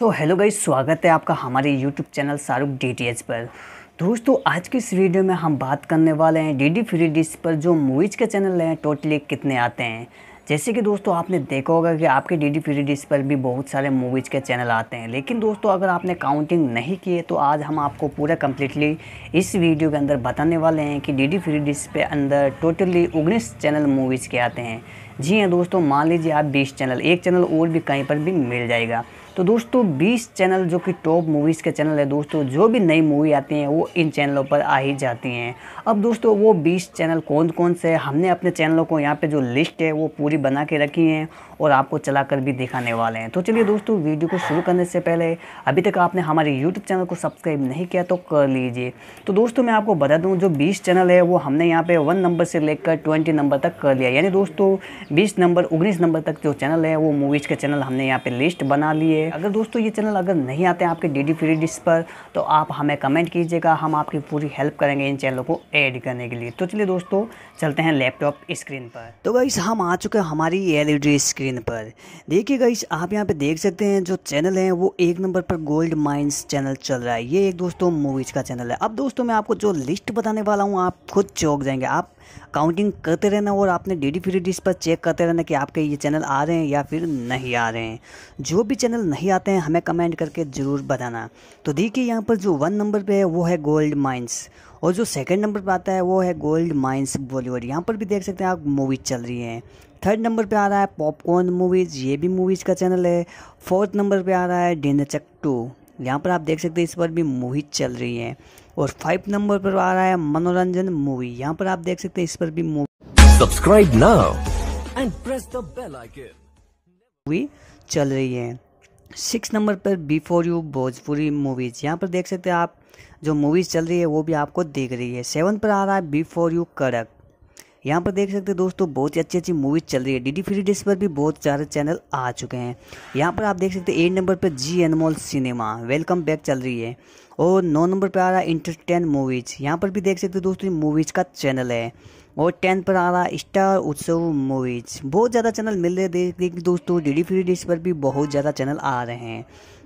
तो hello guys स्वागत है आपका हमारे यूट्यूब चैनल शाहरुख डी पर दोस्तों आज की इस वीडियो में हम बात करने वाले हैं डी डी फ्री डिश पर जो मूवीज़ के चैनल हैं टोटली कितने आते हैं जैसे कि दोस्तों आपने देखा होगा कि आपके डी डी फ्री डिश पर भी बहुत सारे मूवीज़ के चैनल आते हैं लेकिन दोस्तों अगर आपने काउंटिंग नहीं किए तो आज हम आपको पूरा कम्प्लीटली इस वीडियो के अंदर बताने वाले हैं कि डी डी फ्री डिश पर अंदर टोटली उन्नीस चैनल मूवीज़ के आते हैं जी हाँ दोस्तों मान लीजिए आप बीस चैनल एक चैनल और भी कहीं पर भी मिल जाएगा तो दोस्तों 20 चैनल जो कि टॉप मूवीज़ के चैनल है दोस्तों जो भी नई मूवी आती हैं वो इन चैनलों पर आ ही जाती हैं अब दोस्तों वो 20 चैनल कौन कौन से हमने अपने चैनलों को यहाँ पे जो लिस्ट है वो पूरी बना के रखी हैं और आपको चला कर भी दिखाने वाले हैं तो चलिए दोस्तों वीडियो को शुरू करने से पहले अभी तक आपने हमारे यूट्यूब चैनल को सब्सक्राइब नहीं किया तो कर लीजिए तो दोस्तों मैं आपको बता दूँ जो बीस चैनल है वो हमने यहाँ पर वन नंबर से लेकर ट्वेंटी नंबर तक कर लिया यानी दोस्तों बीस नंबर उन्नीस नंबर तक जो चैनल है वो मूवीज़ के चैनल हमने यहाँ पर लिस्ट बना लिए चाहिए अगर दोस्तों ये चैनल अगर नहीं आते हैं आपके डी डी फ्री डिश पर तो आप हमें कमेंट कीजिएगा हम आपकी पूरी हेल्प करेंगे इन चैनलों को ऐड करने के लिए तो चलिए दोस्तों चलते हैं लैपटॉप स्क्रीन पर तो गाइस हम आ चुके हैं हमारी एलईडी स्क्रीन पर देखिए गाइस आप यहाँ पर देख सकते हैं जो चैनल हैं वो एक नंबर पर गोल्ड माइंस चैनल चल रहा है ये एक दोस्तों मूवीज़ का चैनल है अब दोस्तों मैं आपको जो लिस्ट बताने वाला हूँ आप खुद चौक जाएंगे आप काउंटिंग करते रहना और आपने डी डी इस पर चेक करते रहना कि आपके ये चैनल आ रहे हैं या फिर नहीं आ रहे हैं जो भी चैनल नहीं आते हैं हमें कमेंट करके ज़रूर बताना तो देखिए यहाँ पर जो वन नंबर पर है वो है गोल्ड माइंस और जो सेकंड नंबर पर आता है वो है गोल्ड माइंस बॉलीवुड यहाँ पर भी देख सकते हैं आप मूवीज़ चल रही हैं थर्ड नंबर पे आ रहा है पॉपकॉर्न मूवीज़ ये भी मूवीज़ का चैनल है फोर्थ नंबर पे आ रहा है डिनर चक टू यहाँ पर आप देख सकते हैं इस पर भी मूवी चल रही है और फाइव नंबर पर आ रहा है मनोरंजन मूवी यहाँ पर आप देख सकते हैं इस पर भी movie subscribe now and press the bell icon movie चल रही है सिक्स नंबर पर बिफोर यू भोजपुरी मूवीज़ यहाँ पर देख सकते हैं आप जो मूवीज़ चल रही है वो भी आपको देख रही है सेवन पर आ रहा है बिफोर यू कड़क यहाँ पर देख सकते हैं दोस्तों बहुत ही अच्छी अच्छी मूवीज़ चल रही है डी डी फ्री डिश पर भी बहुत सारे चैनल आ चुके हैं यहाँ पर आप देख सकते हैं एट नंबर पर Zee Anmol cinema welcome back चल रही है और नौ नंबर पर आ रहा है इंटरटेन मूवीज़ यहाँ पर भी देख सकते हैं दोस्तों मूवीज़ का चैनल है और टेंथ पर आ रहा स्टार उत्सव मूवीज बहुत ज़्यादा चैनल मिल रहे देख देख दोस्तों डी डी फ्री डिश पर भी बहुत ज़्यादा चैनल आ रहे हैं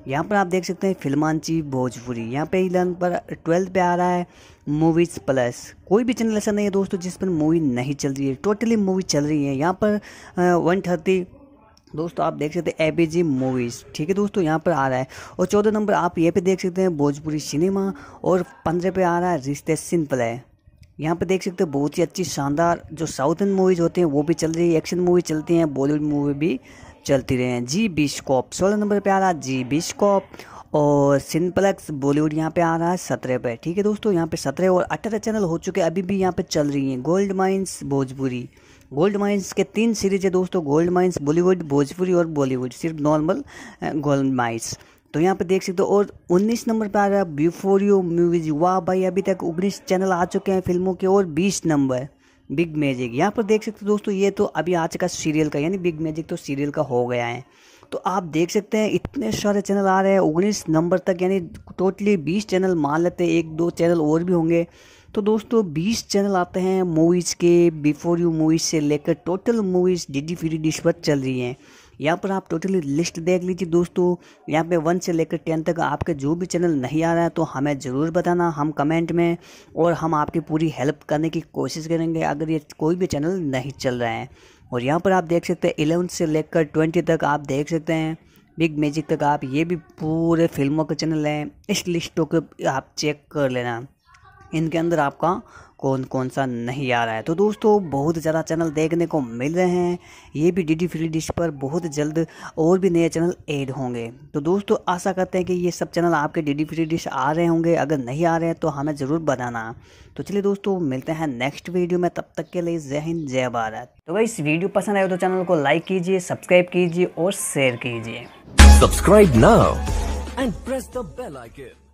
यहाँ पर आप देख सकते हैं फिल्मांची भोजपुरी यहाँ पे इलेवन पर ट्वेल्थ पे आ रहा है मूवीज़ प्लस कोई भी चैनल ऐसा नहीं है दोस्तों जिस पर मूवी नहीं चल रही है टोटली मूवी चल रही है यहाँ पर वन थर्टी दोस्तों आप देख सकते हैं ए बी जी मूवीज़ ठीक है दोस्तों यहाँ पर आ रहा है और चौदह नंबर आप ये पे देख सकते हैं भोजपुरी सिनेमा और पंद्रह पे आ रहा है रिश्ते सिंपल है यहाँ पे देख सकते हो बहुत ही अच्छी शानदार जो साउथ इंडियन मूवीज़ होते हैं वो भी चल रही है एक्शन मूवी चलती हैं बॉलीवुड मूवी भी चलती रहे हैं जी बिशकॉप सोलह नंबर पे आ रहा है जी बिशकॉप और सिंपलेक्स बॉलीवुड यहाँ पे आ रहा है सत्रह पे ठीक है दोस्तों यहाँ पे सत्रह और अठारह चैनल हो चुके अभी भी यहाँ पे चल रही हैं gold mines Bhojpuri gold mines के तीन सीरीज है दोस्तों गोल्ड माइंस बॉलीवुड भोजपुरी और बॉलीवुड सिर्फ नॉर्मल गोल्ड माइंस तो यहाँ पे देख सकते हो और 19 नंबर पे आ रहा है बिफोर यू मूवीज वाह भाई अभी तक उन्नीस चैनल आ चुके हैं फिल्मों के और 20 नंबर बिग मैजिक यहाँ पर देख सकते हो दोस्तों ये तो अभी आज का सीरियल का यानी बिग मैजिक तो सीरियल का हो गया है तो आप देख सकते हैं इतने सारे चैनल आ रहे हैं उन्नीस नंबर तक यानी टोटली बीस चैनल मान लेते हैं एक दो चैनल और भी होंगे तो दोस्तों बीस चैनल आते हैं मूवीज़ के बिफोर यू मूवीज़ से लेकर total movies D D free dish पर चल रही हैं यहाँ पर आप टोटली लिस्ट देख लीजिए दोस्तों यहाँ पे वन से लेकर टेन तक आपके जो भी चैनल नहीं आ रहा है तो हमें ज़रूर बताना हम कमेंट में और हम आपकी पूरी हेल्प करने की कोशिश करेंगे अगर ये कोई भी चैनल नहीं चल रहे हैं और यहाँ पर आप देख सकते हैं एलेवन से लेकर ट्वेंटी तक आप देख सकते हैं बिग मैजिक तक आप ये भी पूरे फिल्मों के चैनल हैं इस लिस्टों को आप चेक कर लेना इनके अंदर आपका कौन कौन सा नहीं आ रहा है तो दोस्तों बहुत ज़्यादा चैनल देखने को मिल रहे हैं ये भी डी डी फ्री डिश पर बहुत जल्द और भी नए चैनल ऐड होंगे तो दोस्तों आशा करते हैं कि ये सब चैनल आपके डी डी फ्री डिश आ रहे होंगे अगर नहीं आ रहे हैं तो हमें ज़रूर बताना तो चलिए दोस्तों मिलते हैं नेक्स्ट वीडियो में तब तक के लिए जय हिंद जय भारत तो भाई इस वीडियो पसंद आए तो चैनल को लाइक कीजिए सब्सक्राइब कीजिए और शेयर कीजिए सब्सक्राइब ना and press the bell icon